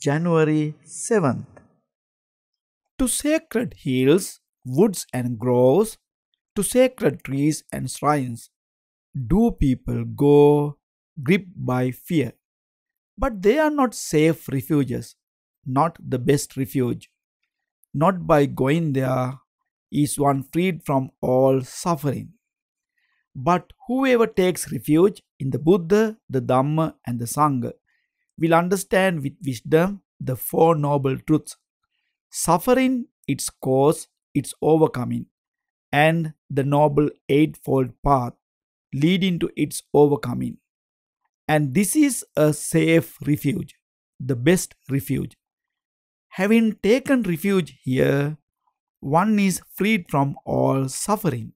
January 7th. To sacred hills, woods, and groves, to sacred trees and shrines, do people go gripped by fear. But they are not safe refuges, not the best refuge. Not by going there is one freed from all suffering. But whoever takes refuge in the Buddha, the Dhamma, and the Sangha will understand with wisdom the Four Noble Truths suffering, its cause, its overcoming, and the Noble Eightfold Path leading to its overcoming. And this is a safe refuge, the best refuge. Having taken refuge here, one is freed from all suffering.